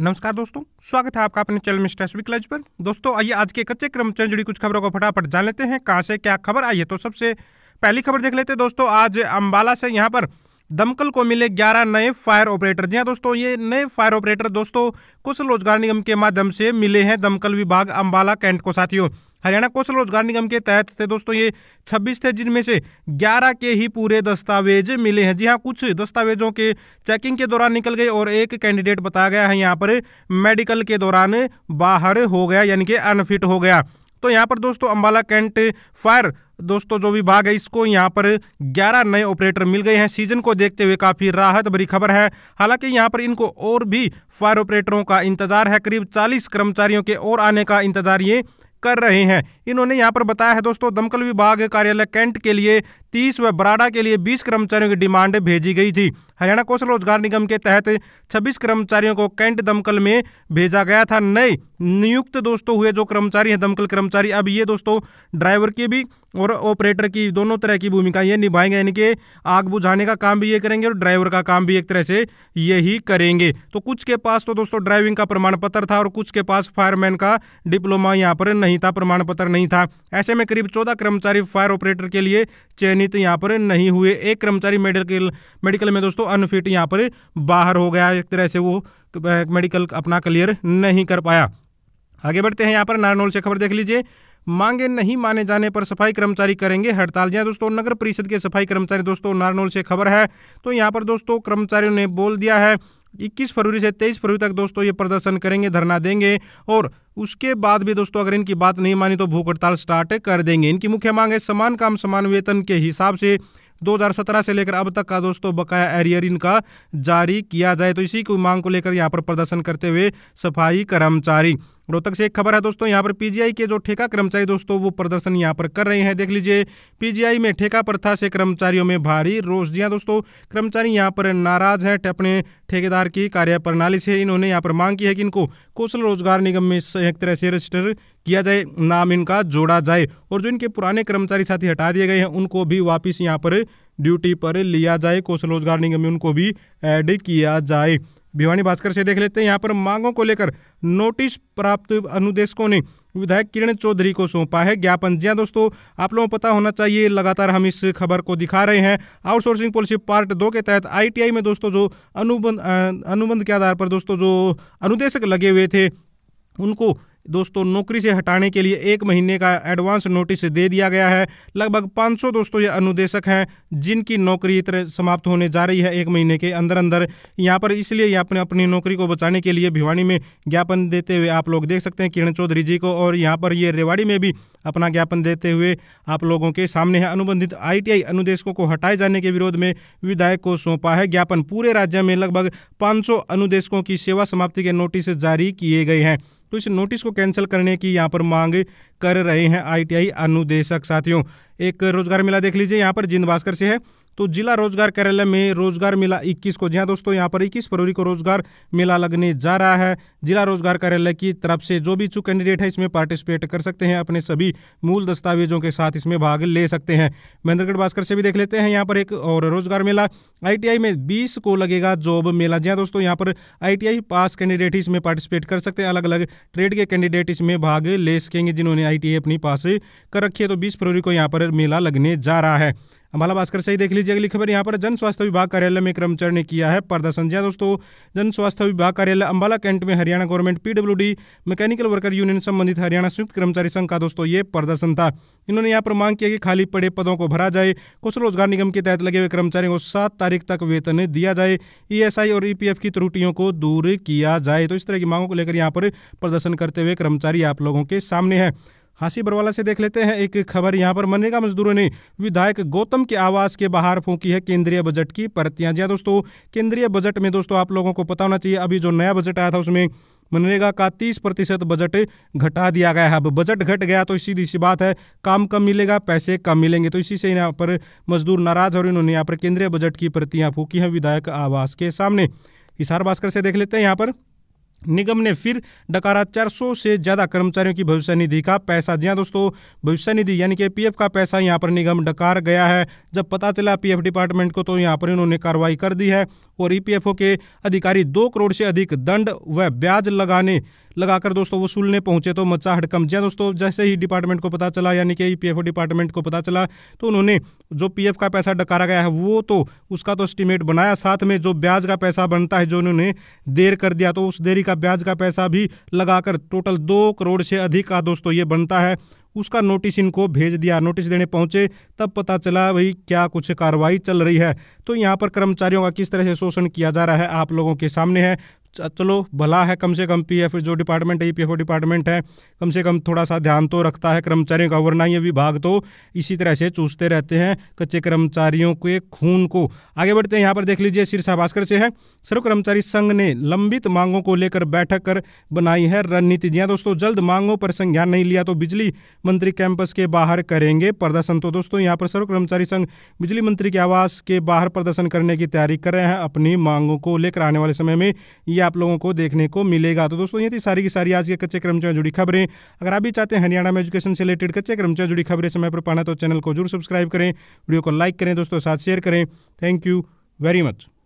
नमस्कार दोस्तों स्वागत है आपका अपने चैनल मिस्टर विकलज पर दोस्तों आइए आज के कच्चे क्रम से जुड़ी कुछ खबरों को फटाफट जान लेते हैं कहाँ से क्या खबर आई है तो सबसे पहली खबर देख लेते हैं दोस्तों आज अम्बाला से यहाँ पर दमकल को मिले 11 नए फायर ऑपरेटर जी हाँ दोस्तों ये नए फायर ऑपरेटर दोस्तों कुशल रोजगार निगम के माध्यम से मिले हैं दमकल विभाग अम्बाला कैंट को साथियों हरियाणा कौशल रोजगार निगम के तहत थे दोस्तों ये 26 थे जिनमें से 11 के ही पूरे दस्तावेज मिले हैं जी हाँ कुछ दस्तावेजों के चेकिंग के दौरान निकल गए और एक कैंडिडेट बताया गया है यहाँ पर मेडिकल के दौरान बाहर हो गया यानी कि अनफिट हो गया तो यहाँ पर दोस्तों अम्बाला कैंट फायर दोस्तों जो विभाग है इसको यहाँ पर 11 नए ऑपरेटर मिल गए हैं सीजन को देखते हुए काफ़ी राहत भरी खबर है हालांकि यहाँ पर इनको और भी फायर ऑपरेटरों का इंतजार है करीब 40 कर्मचारियों के और आने का इंतजार ये कर रहे हैं इन्होंने यहाँ पर बताया है दोस्तों दमकल विभाग कार्यालय कैंट के लिए तीस व बराडा के लिए बीस कर्मचारियों की डिमांड भेजी गई थी हरियाणा कौशल रोजगार निगम के तहत छब्बीस कर्मचारियों को कैंट दमकल में भेजा गया था नए नियुक्त दोस्तों हुए जो कर्मचारी हैं दमकल कर्मचारी अब ये दोस्तों ड्राइवर की भी और ऑपरेटर की दोनों तरह की भूमिका ये निभाएंगे यानी कि आग बुझाने का काम भी ये करेंगे और ड्राइवर का काम भी एक तरह से यही करेंगे तो कुछ के पास तो दोस्तों ड्राइविंग का प्रमाण पत्र था और कुछ के पास फायरमैन का डिप्लोमा यहाँ पर नहीं था प्रमाण पत्र नहीं था ऐसे में करीब चौदह कर्मचारी फायर ऑपरेटर के लिए चयन चयनित यहाँ पर नहीं हुए एक कर्मचारी मेडिकल मेडिकल में दोस्तों अनफिट यहाँ पर बाहर हो गया एक तरह से वो मेडिकल अपना क्लियर नहीं कर पाया आगे बढ़ते हैं यहाँ पर नारनौल से खबर देख लीजिए मांगे नहीं माने जाने पर सफाई कर्मचारी करेंगे हड़ताल जी हाँ दोस्तों नगर परिषद के सफाई कर्मचारी दोस्तों नारनौल से खबर है तो यहाँ पर दोस्तों कर्मचारियों ने बोल दिया है 21 फरवरी से 23 फरवरी तक दोस्तों ये प्रदर्शन करेंगे धरना देंगे और उसके बाद भी दोस्तों अगर इनकी बात नहीं मानी तो भूख हड़ताल स्टार्ट कर देंगे इनकी मुख्य मांग है समान काम समान वेतन के हिसाब से 2017 से लेकर अब तक का दोस्तों बकाया एरियर इनका जारी किया जाए तो इसी को मांग को लेकर यहाँ पर प्रदर्शन करते हुए सफाई कर्मचारी रोहतक से एक खबर है दोस्तों यहाँ पर पीजीआई के जो ठेका कर्मचारी दोस्तों वो प्रदर्शन यहाँ पर कर रहे हैं देख लीजिए पीजीआई में ठेका प्रथा से कर्मचारियों में भारी रोष दिया हाँ दोस्तों कर्मचारी यहाँ पर नाराज हैं अपने ठेकेदार की कार्यप्रणाली से इन्होंने यहाँ पर मांग की है कि इनको कौशल रोजगार निगम में संयुक्त तरह से रजिस्टर किया जाए नाम इनका जोड़ा जाए और जो इनके पुराने कर्मचारी साथी हटा दिए गए हैं उनको भी वापिस यहाँ पर ड्यूटी पर लिया जाए कौशल रोजगार निगम में उनको भी ऐड किया जाए भिवानी भास्कर से देख लेते हैं यहाँ पर मांगों को लेकर नोटिस प्राप्त अनुदेशकों ने विधायक किरण चौधरी को सौंपा है ज्ञापन जी हाँ दोस्तों आप लोगों को पता होना चाहिए लगातार हम इस खबर को दिखा रहे हैं आउटसोर्सिंग पॉलिसी पार्ट दो के तहत आईटीआई में दोस्तों जो अनुबंध अनुबंध के आधार पर दोस्तों जो अनुदेशक लगे हुए थे उनको दोस्तों नौकरी से हटाने के लिए एक महीने का एडवांस नोटिस दे दिया गया है लगभग 500 दोस्तों ये अनुदेशक हैं जिनकी नौकरी समाप्त होने जा रही है एक महीने के अंदर अंदर यहाँ पर इसलिए यहाँ अपने अपनी नौकरी को बचाने के लिए भिवानी में ज्ञापन देते हुए आप लोग देख सकते हैं किरण चौधरी जी को और यहाँ पर ये रेवाड़ी में भी अपना ज्ञापन देते हुए आप लोगों के सामने है अनुबंधित आईटीआई अनुदेशकों को हटाए जाने के विरोध में विधायक को सौंपा है ज्ञापन पूरे राज्य में लगभग 500 अनुदेशकों की सेवा समाप्ति के नोटिस जारी किए गए हैं तो इस नोटिस को कैंसिल करने की यहाँ पर मांग कर रहे हैं आईटीआई अनुदेशक साथियों एक रोजगार मेला देख लीजिए यहाँ पर जिंद भास्कर से है तो जिला रोजगार कार्यालय में रोजगार मेला 21 को जी हाँ दोस्तों यहाँ पर 21 फरवरी को रोजगार मेला लगने जा रहा है जिला रोजगार कार्यालय की तरफ से जो भी इच्छुक कैंडिडेट है इसमें पार्टिसिपेट कर सकते हैं अपने सभी मूल दस्तावेजों के साथ इसमें भाग ले सकते हैं महेंद्रगढ़ भास्कर से भी देख लेते हैं यहाँ पर एक और रोजगार मेला आईटीआई में 20 को लगेगा जॉब मेला जी हाँ दोस्तों यहाँ पर आईटीआई पास कैंडिडेट इसमें पार्टिसिपेट कर सकते हैं अलग अलग ट्रेड के कैंडिडेट इसमें भाग ले सकेंगे जिन्होंने आई अपनी पास कर रखी है तो बीस फरवरी को यहाँ पर मेला लगने जा रहा है अम्बाला भास्कर सही देख लीजिए अगली खबर यहाँ पर जन स्वास्थ्य विभाग कार्यालय में कर्मचारी ने किया है प्रदर्शन जी दोस्तों जन स्वास्थ्य विभाग कार्यालय अम्बाला कैंट में Haryana government PWD mechanical worker union संबंधित हरियाणा संयुक्त कर्मचारी संघ का दोस्तों ये प्रदर्शन था इन्होंने यहाँ पर मांग किया कि खाली पड़े पदों को भरा जाए कुशल रोजगार निगम के तहत लगे हुए कर्मचारियों को सात तारीख तक वेतन दिया जाए ई और ई की त्रुटियों को दूर किया जाए तो इस तरह की मांगों को लेकर यहाँ पर प्रदर्शन करते हुए कर्मचारी आप लोगों के सामने है हाँसी बरवाला से देख लेते हैं एक खबर यहाँ पर मनरेगा मजदूरों ने विधायक गौतम के आवास के बाहर फूंकी है केंद्रीय बजट की परतियां जी हाँ दोस्तों केंद्रीय बजट में दोस्तों आप लोगों को पता होना चाहिए अभी जो नया बजट आया था उसमें मनरेगा का 30 प्रतिशत बजट घटा दिया गया है अब बजट घट गया तो सीधी सी बात है काम कम मिलेगा पैसे कम मिलेंगे तो इसी से यहाँ पर मजदूर नाराज और इन्होंने यहाँ पर केंद्रीय बजट की प्रतियां फूकी हैं विधायक आवास के सामने इशार भास्कर से देख लेते हैं यहाँ पर निगम ने फिर डकारा 400 से ज़्यादा कर्मचारियों की भविष्य निधि का पैसा जी दोस्तों भविष्य निधि यानी कि पीएफ का पैसा यहाँ पर निगम डकार गया है जब पता चला पीएफ डिपार्टमेंट को तो यहाँ पर इन्होंने कार्रवाई कर दी है और ईपीएफओ के अधिकारी दो करोड़ से अधिक दंड व ब्याज लगाने लगाकर दोस्तों वसूलने पहुंचे तो मचा हड़कम जहाँ दोस्तों जैसे ही डिपार्टमेंट को पता चला यानी कि पी डिपार्टमेंट को पता चला तो उन्होंने जो पी का पैसा डकारा गया है वो तो उसका तो एस्टिमेट बनाया साथ में जो ब्याज का पैसा बनता है जो उन्होंने देर कर दिया तो उस देरी का ब्याज का पैसा भी लगाकर टोटल दो करोड़ से अधिक का दोस्तों ये बनता है उसका नोटिस इनको भेज दिया नोटिस देने पहुंचे तब पता चला भाई क्या कुछ कार्रवाई चल रही है तो यहाँ पर कर्मचारियों का किस तरह से शोषण किया जा रहा है आप लोगों के सामने है चलो भला है कम से कम पी एफ जो डिपार्टमेंट है ई पी एफ डिपार्टमेंट है कम से कम थोड़ा सा ध्यान तो रखता है कर्मचारियों का वरना ये विभाग तो इसी तरह से चूसते रहते हैं कच्चे कर्मचारियों के खून को आगे बढ़ते हैं यहाँ पर देख लीजिए शीर्षा भास्कर से है सर्व कर्मचारी संघ ने लंबित मांगों को लेकर बैठक कर बनाई है रणनीति जी हाँ दोस्तों जल्द मांगों पर संज्ञान नहीं लिया तो बिजली मंत्री कैंपस के बाहर करेंगे प्रदर्शन तो दोस्तों यहाँ पर सर्व कर्मचारी संघ बिजली मंत्री के आवास के बाहर प्रदर्शन करने की तैयारी कर रहे हैं अपनी मांगों को लेकर आने वाले समय में ये आप लोगों को देखने को मिलेगा तो दोस्तों ये थी सारी की सारी आज के कच्चे कर्मचारियों जुड़ी खबरें अगर आप भी चाहते हैं हरियाणा में एजुकेशन से रिलेटेड कच्चे कर्मचारियों जुड़ी खबरें समय पर पाना तो चैनल को जरूर सब्सक्राइब करें वीडियो को लाइक करें दोस्तों साथ शेयर करें थैंक यू वेरी मच